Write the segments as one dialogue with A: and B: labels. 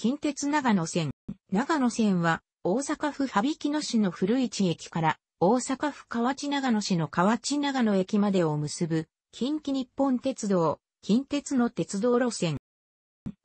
A: 近鉄長野線。長野線は、大阪府羽曳野市の古市駅から、大阪府河内長野市の河内長野駅までを結ぶ、近畿日本鉄道、近鉄の鉄道路線。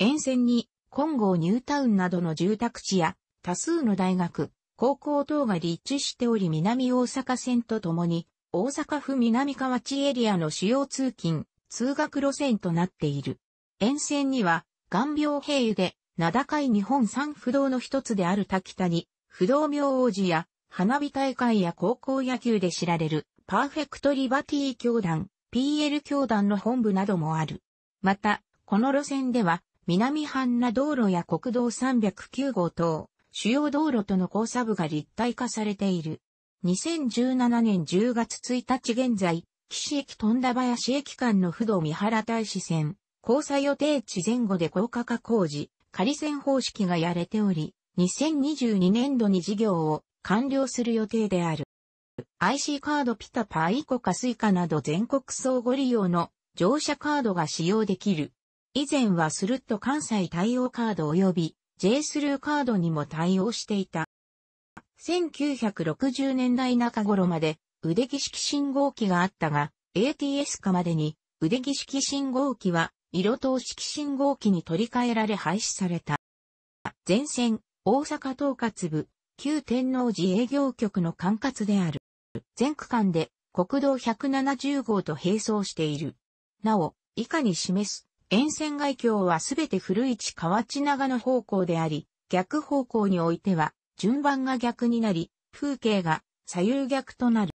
A: 沿線に、金剛ニュータウンなどの住宅地や、多数の大学、高校等が立地しており南大阪線とともに、大阪府南河内エリアの主要通勤、通学路線となっている。沿線には、岩病平癒で名高い日本三不動の一つである滝谷、不動明王子や、花火大会や高校野球で知られる、パーフェクトリバティ教団、PL 教団の本部などもある。また、この路線では、南半那道路や国道309号等、主要道路との交差部が立体化されている。2017年10月1日現在、岸駅富田林駅間の不動三原大使線、交差予定地前後で高架化工事、仮線方式がやれており、2022年度に事業を完了する予定である。IC カードピタパイコカスイカなど全国総合利用の乗車カードが使用できる。以前はスルッと関西対応カード及び J スルーカードにも対応していた。1960年代中頃まで腕儀式信号機があったが、ATS 化までに腕儀式信号機は色灯式信号機に取り替えられ廃止された。前線、大阪統括部、旧天王寺営業局の管轄である。全区間で国道170号と並走している。なお、以下に示す沿線外境はすべて古市河内長野方向であり、逆方向においては順番が逆になり、風景が左右逆となる。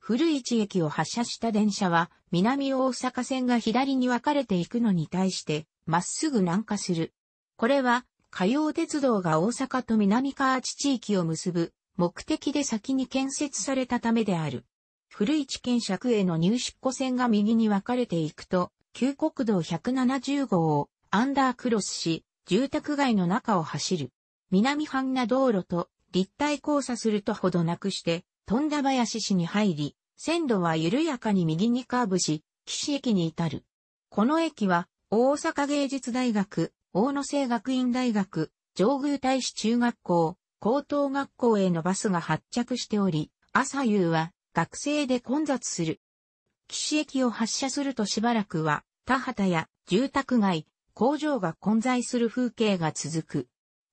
A: 古市駅を発車した電車は、南大阪線が左に分かれていくのに対して、まっすぐ南下する。これは、火曜鉄道が大阪と南河内地域を結ぶ目的で先に建設されたためである。古市県尺への入出庫線が右に分かれていくと、旧国道170号をアンダークロスし、住宅街の中を走る。南半な道路と立体交差するとほどなくして、富田林市に入り、線路は緩やかに右にカーブし、岸駅に至る。この駅は、大阪芸術大学、大野生学院大学、上宮大使中学校、高等学校へのバスが発着しており、朝夕は学生で混雑する。岸駅を発車するとしばらくは、田畑や住宅街、工場が混在する風景が続く。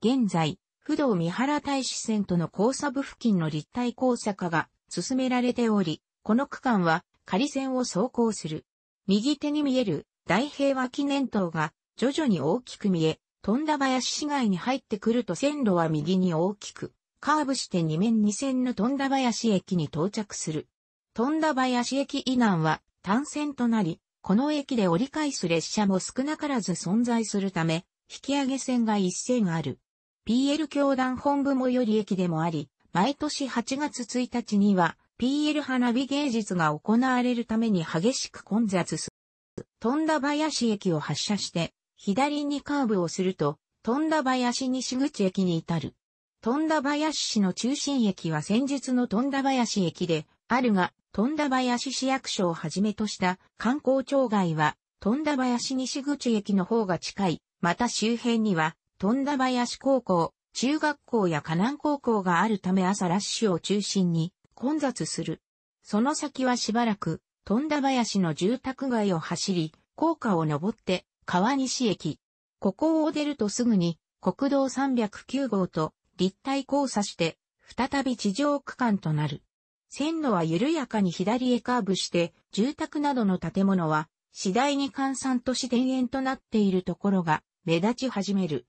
A: 現在、不動三原大使線との交差部付近の立体交差化が進められており、この区間は仮線を走行する。右手に見える大平和記念塔が徐々に大きく見え、富田林市街に入ってくると線路は右に大きく、カーブして2面2線の富田林駅に到着する。富田林駅以南は単線となり、この駅で折り返す列車も少なからず存在するため、引き上げ線が一線ある。PL 教団本部最寄り駅でもあり、毎年8月1日には PL 花火芸術が行われるために激しく混雑する。富田林駅を発車して、左にカーブをすると、富田林西口駅に至る。富田林市の中心駅は先日の富田林駅で、あるが、富田林市役所をはじめとした観光庁外は、富田林西口駅の方が近い、また周辺には、富田林高校、中学校や河南高校があるため朝ラッシュを中心に混雑する。その先はしばらく、富田林の住宅街を走り、高架を登って川西駅。ここを出るとすぐに国道309号と立体交差して再び地上区間となる。線路は緩やかに左へカーブして住宅などの建物は次第に閑散とし田園となっているところが目立ち始める。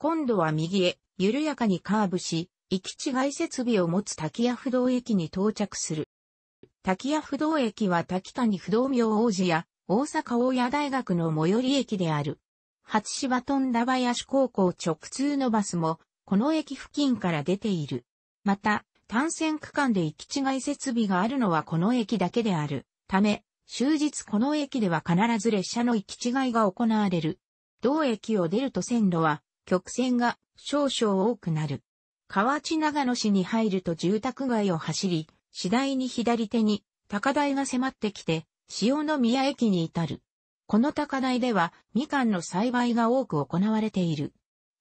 A: 今度は右へ、緩やかにカーブし、行き違い設備を持つ滝屋不動駅に到着する。滝屋不動駅は滝谷不動明王寺や大阪大谷大学の最寄り駅である。初芝富田林高校直通のバスも、この駅付近から出ている。また、単線区間で行き違い設備があるのはこの駅だけである。ため、終日この駅では必ず列車の行き違いが行われる。同駅を出ると線路は、曲線が少々多くなる。河内長野市に入ると住宅街を走り、次第に左手に高台が迫ってきて、潮の宮駅に至る。この高台では、みかんの栽培が多く行われている。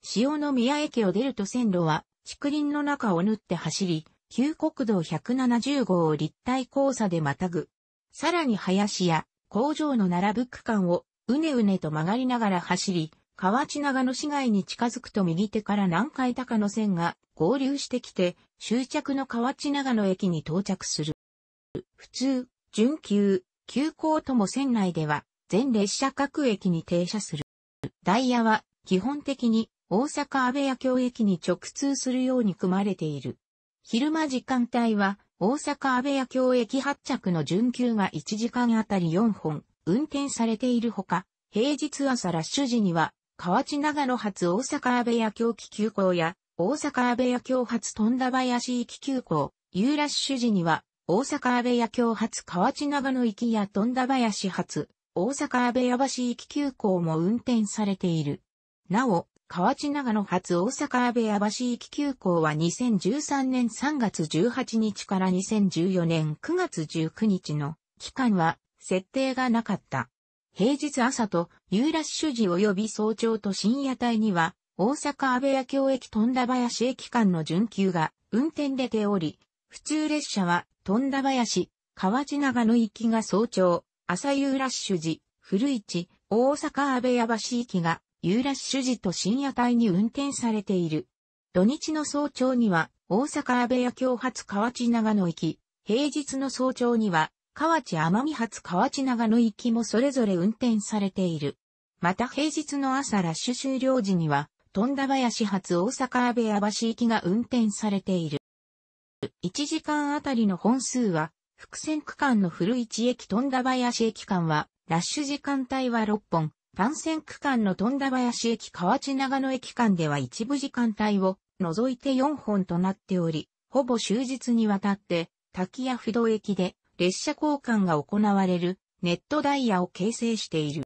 A: 潮の宮駅を出ると線路は、竹林の中を縫って走り、旧国道170号を立体交差でまたぐ。さらに林や工場の並ぶ区間をうねうねと曲がりながら走り、河内長野市街に近づくと右手から南海高野線が合流してきて、終着の河内長野駅に到着する。普通、準急、急行とも線内では、全列車各駅に停車する。ダイヤは、基本的に、大阪安倍屋京駅に直通するように組まれている。昼間時間帯は、大阪安倍屋京駅発着の準急が1時間あたり4本、運転されているほか、平日朝ラッシュ時には、河内長野発大阪安倍屋京気急行や、大阪安倍屋京発富田林行き急行、ユーラッシュ時には、大阪安倍屋京発河内長野行きや富田林発、大阪安倍屋橋行き急行も運転されている。なお、河内長野発大阪安倍屋橋行き急行は2013年3月18日から2014年9月19日の期間は設定がなかった。平日朝と夕ラッシュ時及び早朝と深夜帯には、大阪安倍屋京駅富田林駅間の準急が運転出ており、普通列車は富田林、河内長野行きが早朝、朝夕ラッシュ時、古市、大阪安倍屋橋行きが夕ラッシュ時と深夜帯に運転されている。土日の早朝には大阪安倍屋京発河内長野行き、平日の早朝には河内奄美発河内長野行きもそれぞれ運転されている。また平日の朝ラッシュ終了時には、富田林発大阪安部屋橋行きが運転されている。1時間あたりの本数は、伏線区間の古市駅富田林駅間は、ラッシュ時間帯は6本、単線区間の富田林駅河内長野駅間では一部時間帯を除いて4本となっており、ほぼ終日にわたって、滝や不動駅で列車交換が行われるネットダイヤを形成している。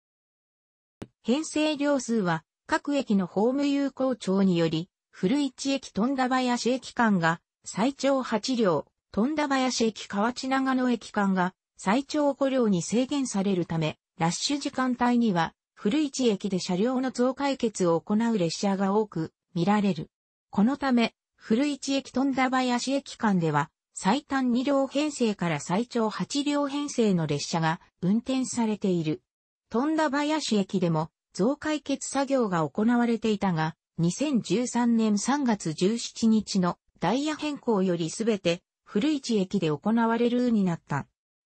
A: 編成両数は各駅のホーム有効長により、古市駅富田林駅間が最長8両、富田林駅河内長野駅間が最長5両に制限されるため、ラッシュ時間帯には古市駅で車両の増解決を行う列車が多く見られる。このため、古市駅富田林駅間では最短2両編成から最長8両編成の列車が運転されている。富田林駅でも増解決作業が行われていたが、2013年3月17日のダイヤ変更よりすべて古市駅で行われるになった。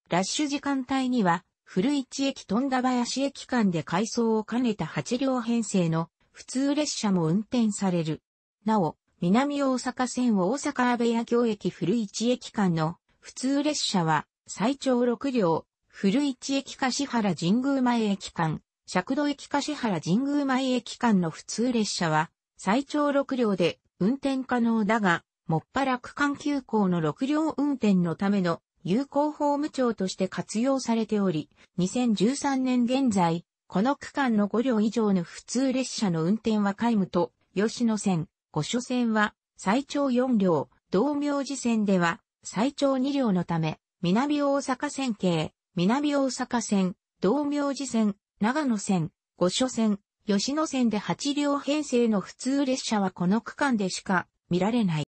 A: ラッシュ時間帯には古市駅富田林駅間で改装を兼ねた8両編成の普通列車も運転される。なお、南大阪線大阪阿部屋京駅古市駅間の普通列車は最長6両、古市駅か原神宮前駅間、尺度駅か原神宮前駅間の普通列車は最長6両で運転可能だが、もっぱら区間急行の6両運転のための有効法務庁として活用されており、2013年現在、この区間の5両以上の普通列車の運転は皆無と、吉野線、御所線は最長4両、道明寺線では最長2両のため、南大阪線系、南大阪線、道明寺線、長野線、御所線、吉野線で8両編成の普通列車はこの区間でしか見られない。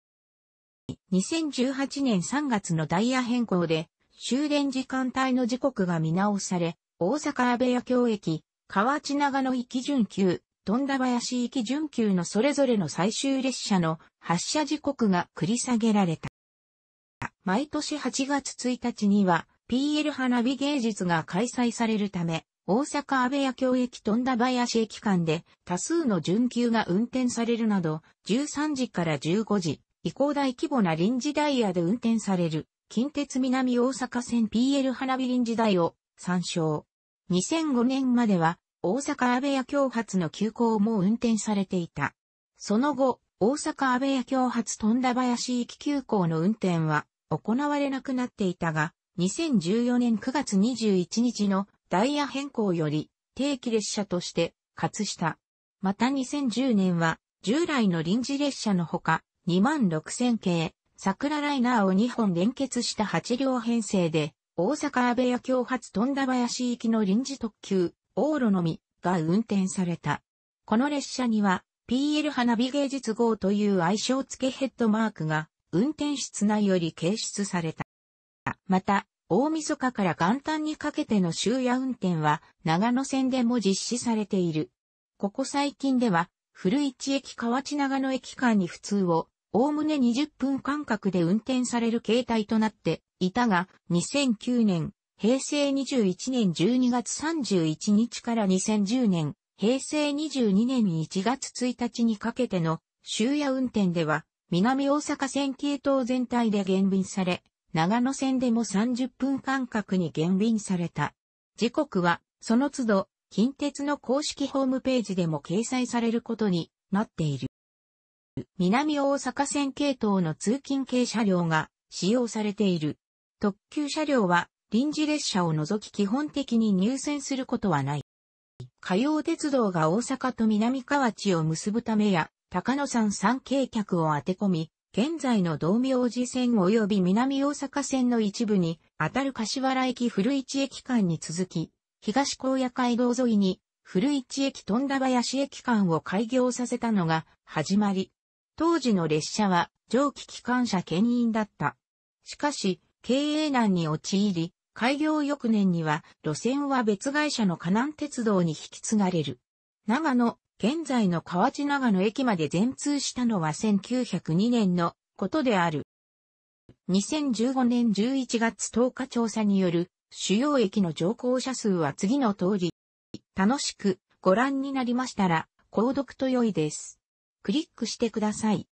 A: 2018年3月のダイヤ変更で終電時間帯の時刻が見直され、大阪安部屋京駅、河内長野行き準急、富田林行き準急のそれぞれの最終列車の発車時刻が繰り下げられた。毎年8月1日には PL 花火芸術が開催されるため、大阪安倍屋京駅富田林駅間で多数の準急が運転されるなど、13時から15時、以降大規模な臨時ダイヤで運転される、近鉄南大阪線 PL 花火臨時台を参照。2005年までは大阪安倍屋共発の急行も運転されていた。その後、大阪安倍屋共発富田林行き急行の運転は行われなくなっていたが、2014年9月21日のダイヤ変更より定期列車として活した。また2010年は従来の臨時列車のほか26000系桜ライナーを2本連結した8両編成で大阪安倍屋共発富田林行きの臨時特急往路のみが運転された。この列車には PL 花火芸術号という愛称付けヘッドマークが運転室内より掲出された。また、大晦日から元旦にかけての終夜運転は長野線でも実施されている。ここ最近では、古市駅河内長野駅間に普通を、おおむね20分間隔で運転される形態となっていたが、2009年平成21年12月31日から2010年、平成22年1月1日にかけての終夜運転では、南大阪線系統全体で減便され、長野線でも30分間隔に減便された。時刻は、その都度、近鉄の公式ホームページでも掲載されることになっている。南大阪線系統の通勤系車両が使用されている。特急車両は臨時列車を除き基本的に入線することはない。火曜鉄道が大阪と南河内を結ぶためや、高野山山景客を当て込み、現在の道明寺線及び南大阪線の一部に、当たる柏原駅古市駅間に続き、東高野街道沿いに、古市駅富田林駅間を開業させたのが始まり、当時の列車は蒸気機関車牽引だった。しかし、経営難に陥り、開業翌年には路線は別会社の河南鉄道に引き継がれる。長野、現在の河内長野駅まで全通したのは1902年のことである。2015年11月10日調査による主要駅の乗降者数は次の通り。楽しくご覧になりましたら、購読と良いです。クリックしてください。